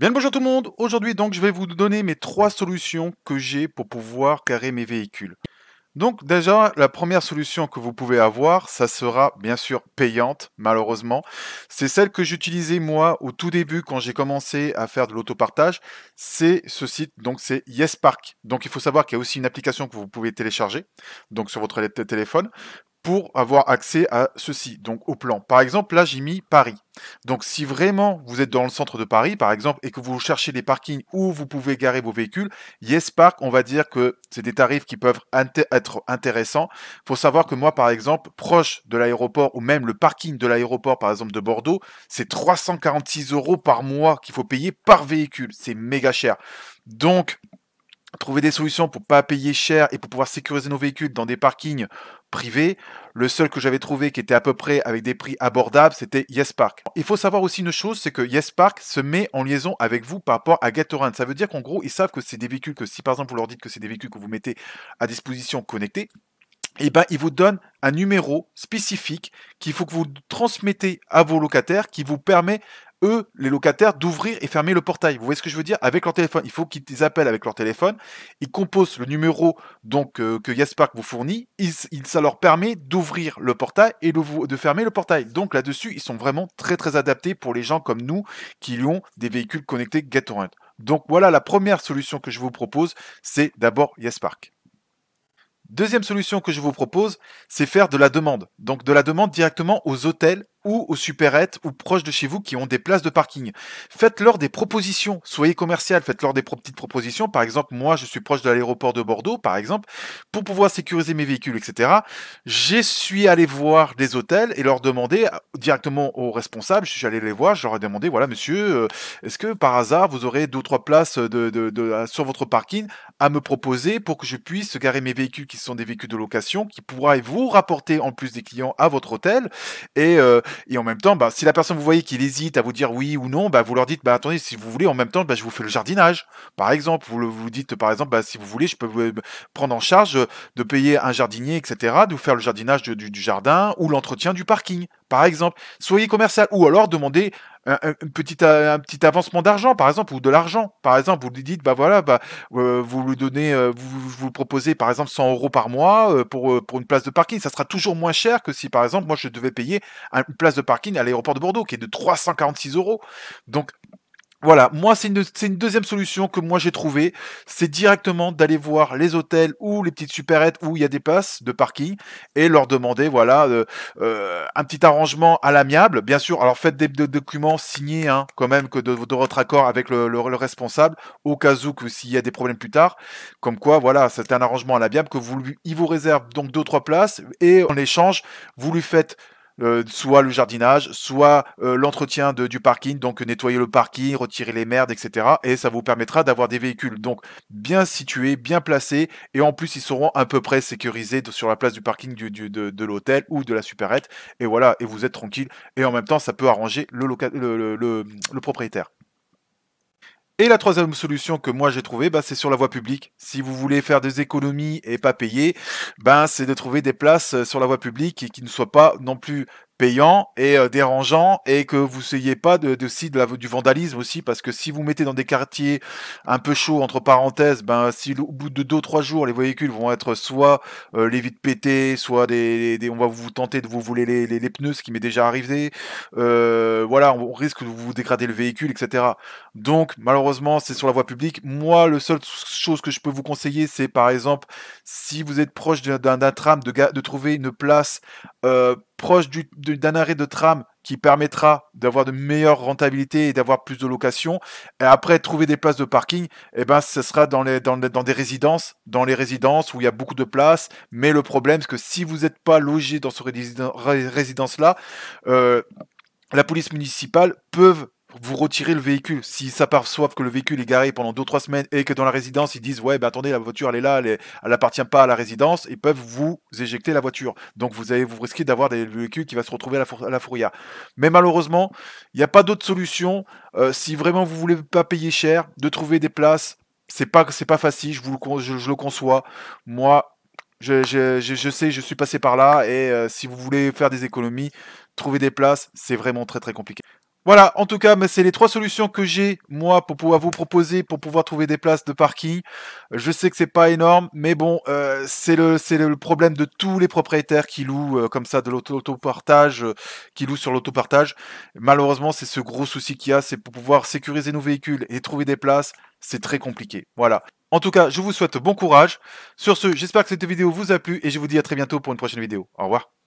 Bien le bonjour tout le monde. Aujourd'hui donc je vais vous donner mes trois solutions que j'ai pour pouvoir carrer mes véhicules. Donc déjà la première solution que vous pouvez avoir, ça sera bien sûr payante malheureusement. C'est celle que j'utilisais moi au tout début quand j'ai commencé à faire de l'autopartage. C'est ce site donc c'est YesPark. Donc il faut savoir qu'il y a aussi une application que vous pouvez télécharger donc sur votre téléphone pour avoir accès à ceci, donc au plan. Par exemple, là, j'ai mis Paris. Donc, si vraiment vous êtes dans le centre de Paris, par exemple, et que vous cherchez des parkings où vous pouvez garer vos véhicules, Yes on va dire que c'est des tarifs qui peuvent être intéressants. Faut savoir que moi, par exemple, proche de l'aéroport ou même le parking de l'aéroport, par exemple, de Bordeaux, c'est 346 euros par mois qu'il faut payer par véhicule. C'est méga cher. Donc, trouver des solutions pour pas payer cher et pour pouvoir sécuriser nos véhicules dans des parkings privés. Le seul que j'avais trouvé qui était à peu près avec des prix abordables, c'était YesPark. Il faut savoir aussi une chose, c'est que YesPark se met en liaison avec vous par rapport à Gatorade. Ça veut dire qu'en gros, ils savent que c'est des véhicules que si par exemple vous leur dites que c'est des véhicules que vous mettez à disposition connectés, eh ben, il vous donne un numéro spécifique qu'il faut que vous transmettez à vos locataires qui vous permet eux, les locataires, d'ouvrir et fermer le portail. Vous voyez ce que je veux dire Avec leur téléphone. Il faut qu'ils appellent avec leur téléphone. Ils composent le numéro donc euh, que Yespark vous fournit. ça leur permet d'ouvrir le portail et de, fermer le portail. Donc là-dessus, ils sont vraiment très très adaptés pour les gens comme nous qui ont des véhicules connectés GetTorrent. Donc voilà la première solution que je vous propose, c'est d'abord Yespark. Deuxième solution que je vous propose, c'est faire de la demande. Donc de la demande directement aux hôtels ou aux supérettes ou proches de chez vous qui ont des places de parking. Faites-leur des propositions, soyez commercial, faites-leur des petites propositions. Par exemple, moi, je suis proche de l'aéroport de Bordeaux, par exemple, pour pouvoir sécuriser mes véhicules, etc. Je suis allé voir des hôtels et leur demander euh, directement aux responsables, je suis allé les voir, je leur ai demandé, voilà, monsieur, euh, est-ce que par hasard, vous aurez deux ou trois places de, de, sur votre parking à me proposer pour que je puisse garer mes véhicules qui sont des véhicules de location, qui pourraient vous rapporter en plus des clients à votre hôtel et euh, et en même temps, bah, si la personne vous voyez qu'il hésite à vous dire oui ou non, bah, vous leur dites, bah, attendez, si vous voulez, en même temps, bah, je vous fais le jardinage. Par exemple, vous, vous dites, par exemple, bah, si vous voulez, je peux vous euh, prendre en charge euh, de payer un jardinier, etc., de vous faire le jardinage du jardin ou l'entretien du parking, par exemple. Soyez commercial ou alors demandez un, petit, euh, un petit avancement d'argent, par exemple, ou de l'argent. Par exemple, vous lui dites, bah voilà, bah, euh, vous lui donnez, euh, vous, vous proposez, par exemple, 100 euros par mois pour, pour une place de parking. Ça sera toujours moins cher que si, par exemple, moi, je devais payer une place de parking à l'aéroport de Bordeaux, qui est de 346 euros. Donc, voilà, moi c'est une, deuxième solution que moi j'ai trouvée, c'est directement d'aller voir les hôtels ou les petites supérettes où il y a des places de parking et leur demander voilà euh, euh, un petit arrangement à l'amiable, bien sûr. Alors faites des, documents signés hein, quand même que de, votre accord avec le, responsable au cas où s'il y a des problèmes plus tard, comme quoi voilà c'est un arrangement à l'amiable que vous lui, il vous réserve donc deux trois places et en échange vous lui faites euh, soit le jardinage, soit euh, l'entretien du parking, donc nettoyer le parking, retirer les merdes, etc. Et ça vous permettra d'avoir des véhicules donc bien situés, bien placés, et en plus ils seront à peu près sécurisés sur la place du parking du, de, de l'hôtel ou de la supérette. Et voilà, et vous êtes tranquille. Et en même temps, ça peut arranger le, le, le propriétaire. Et la troisième solution que moi j'ai trouvée, bah, c'est sur la voie publique. Si vous voulez faire des économies et pas payer, bah, c'est de trouver des places euh, sur la voie publique et qui ne soient pas non plus payant et euh, dérangeant et que vous soyez pas de, de, de la, du vandalisme aussi parce que si vous mettez dans des quartiers un peu chauds entre parenthèses ben si au bout de deux trois jours les véhicules vont être soit euh, les vides pétées soit des, on va vous tenter de vous voler les, les, pneus ce qui m'est déjà arrivé euh, voilà on risque de vous dégrader le véhicule etc donc malheureusement c'est sur la voie publique moi le seul chose que je peux vous conseiller c'est par exemple si vous êtes proche d'un tram de, de trouver une place euh, proche d'un arrêt de tram qui permettra d'avoir de meilleures rentabilités et d'avoir plus de locations. Et après, trouver des places de parking, eh ben, ce sera dans, les, dans, des résidences, dans les résidences où il y a beaucoup de places. Mais le problème, c'est que si vous n'êtes pas logé dans ces résidence-là, euh, la police municipale peuvent vous retirez le véhicule. S'ils s'aperçoivent que le véhicule est garé pendant 2-3 semaines et que dans la résidence, ils disent Ouais, ben attendez, la voiture, elle est là, elle n'appartient pas à la résidence, ils peuvent vous éjecter la voiture. Donc vous, avez, vous risquez d'avoir des véhicules qui va se retrouver à la, fourrière. Mais malheureusement, il n'y a pas d'autre solution. Euh, si vraiment vous voulez pas payer cher, de trouver des places, c'est pas, c'est pas facile, je, le, je, le conçois. Moi, je, sais, je suis passé par là et euh, si vous voulez faire des économies, trouver des places, c'est vraiment très très compliqué. Voilà, en tout cas, mais c'est les trois solutions que j'ai, moi, pour pouvoir vous proposer, pour pouvoir trouver des places de parking. Je sais que c'est pas énorme, mais bon, euh, c'est le, le, problème de tous les propriétaires qui louent euh, comme ça de l'autopartage, euh, qui louent sur l'autopartage. Malheureusement, c'est ce gros souci qu'il y a, c'est pour pouvoir sécuriser nos véhicules et trouver des places, c'est très compliqué. Voilà. En tout cas, je vous souhaite bon courage. Sur ce, j'espère que cette vidéo vous a plu et je vous dis à très bientôt pour une prochaine vidéo. Au revoir.